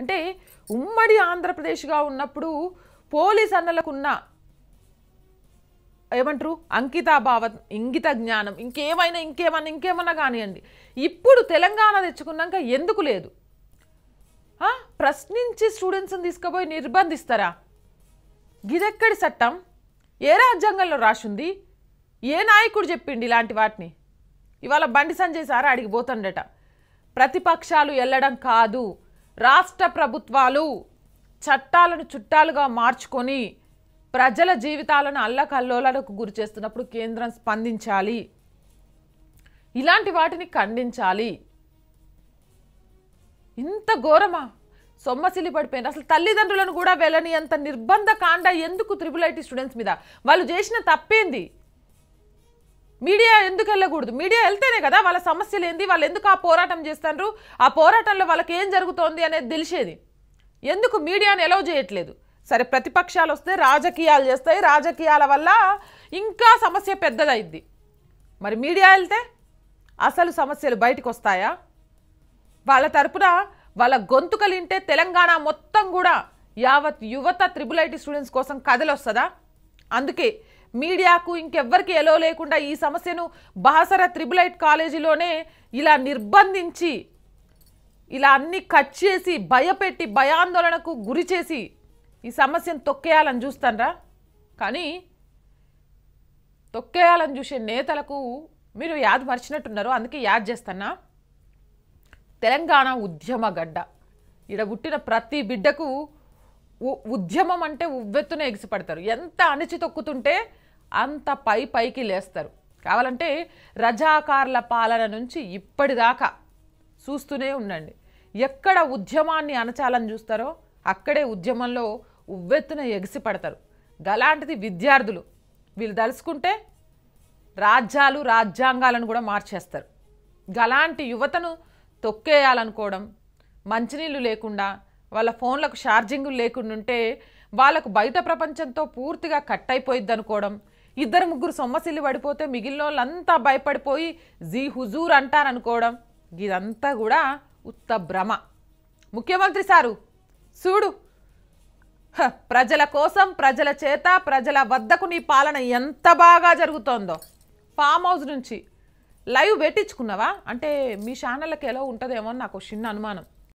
అంటే ఉమ్మడి ఆంధ్రప్రదేశ్గా ఉన్నప్పుడు పోలీస్ అన్నలకున్న ఏమంటారు అంకితాభావం ఇంగిత జ్ఞానం ఇంకేమైనా ఇంకేమన్నా ఇంకేమన్నా కానివ్వండి ఇప్పుడు తెలంగాణ తెచ్చుకున్నాక ఎందుకు లేదు ప్రశ్నించి స్టూడెంట్స్ని తీసుకుపోయి నిర్బంధిస్తారా గిదెక్కడి చట్టం ఏ రాజ్యాంగంలో రాసింది ఏ నాయకుడు చెప్పిండి ఇలాంటి వాటిని ఇవాళ బండి సంజయ్ సార్ అడిగిపోతుండట ప్రతిపక్షాలు వెళ్ళడం కాదు రాష్ట్ర ప్రభుత్వాలు చట్టాలను చుట్టాలుగా మార్చుకొని ప్రజల జీవితాలను అల్లకల్లోలకు గురి చేస్తున్నప్పుడు కేంద్రం స్పందించాలి ఇలాంటి వాటిని ఖండించాలి ఇంత ఘోరమా సొమ్మసిలి పడిపోయింది అసలు తల్లిదండ్రులను కూడా వెళ్ళని అంత నిర్బంధ కాండ ఎందుకు త్రిపుల్ ఐటీ స్టూడెంట్స్ మీద వాళ్ళు చేసిన తప్పేంది మీడియా ఎందుకు వెళ్ళకూడదు మీడియా వెళ్తేనే కదా వాళ్ళ సమస్యలు ఏంది వాళ్ళు ఎందుకు ఆ పోరాటం చేస్తారు ఆ పోరాటంలో వాళ్ళకి ఏం జరుగుతోంది అనేది తెలిసేది ఎందుకు మీడియాని ఎలవ్ చేయట్లేదు సరే ప్రతిపక్షాలు వస్తే రాజకీయాలు చేస్తాయి రాజకీయాల వల్ల ఇంకా సమస్య పెద్దదైద్ది మరి మీడియా వెళ్తే అసలు సమస్యలు బయటకు వస్తాయా వాళ్ళ తరపున వాళ్ళ గొంతుకలు వింటే తెలంగాణ మొత్తం కూడా యావత్ యువత త్రిబులైటీ ఐటీ స్టూడెంట్స్ కోసం కథలు వస్తుందా అందుకే మీడియాకు ఇంకెవ్వరికి ఎలో లేకుండా ఈ సమస్యను బాసర త్రిబులైట్ కాలేజీలోనే ఇలా నిర్బంధించి ఇలా అన్ని కట్ చేసి భయపెట్టి భయాందోళనకు గురి చేసి ఈ సమస్యను తొక్కేయాలని చూస్తానరా కానీ తొక్కేయాలని చూసే నేతలకు మీరు యాద్ మరిచినట్టున్నారు అందుకే యాద్ చేస్తాను తెలంగాణ ఉద్యమ గడ్డ పుట్టిన ప్రతి బిడ్డకు ఉద్యమం అంటే ఉవ్వెత్తున ఎగిసిపడతారు ఎంత అణిచి తొక్కుతుంటే అంత పై పైకి లేస్తారు కావాలంటే రజాకారుల పాలన నుంచి ఇప్పటిదాకా చూస్తూనే ఉండండి ఎక్కడ ఉద్యమాన్ని అణచాలని చూస్తారో అక్కడే ఉద్యమంలో ఉవ్వెత్తున ఎగిసిపడతారు గలాంటిది విద్యార్థులు వీళ్ళు తలుసుకుంటే రాజ్యాలు రాజ్యాంగాలను కూడా మార్చేస్తారు గలాంటి యువతను తొక్కేయాలనుకోవడం మంచినీళ్ళు లేకుండా వాళ్ళ ఫోన్లకు ఛార్జింగ్ లేకుండా ఉంటే వాళ్ళకు బయట ప్రపంచంతో పూర్తిగా కట్ అయిపోయిద్ది అనుకోవడం ఇద్దరు ముగ్గురు సొమ్మసిల్లి పడిపోతే మిగిలిన వాళ్ళంతా భయపడిపోయి జీ హుజూర్ అంటారనుకోవడం ఇదంతా కూడా ఉత్త భ్రమ ముఖ్యమంత్రి సారు చూడు ప్రజల కోసం ప్రజల చేత ప్రజల వద్దకు నీ పాలన ఎంత బాగా జరుగుతోందో ఫామ్ హౌస్ నుంచి లైవ్ పెట్టించుకున్నావా అంటే మీ ఛానళ్ళకి ఎలా ఉంటుందేమో నాకు చిన్న అనుమానం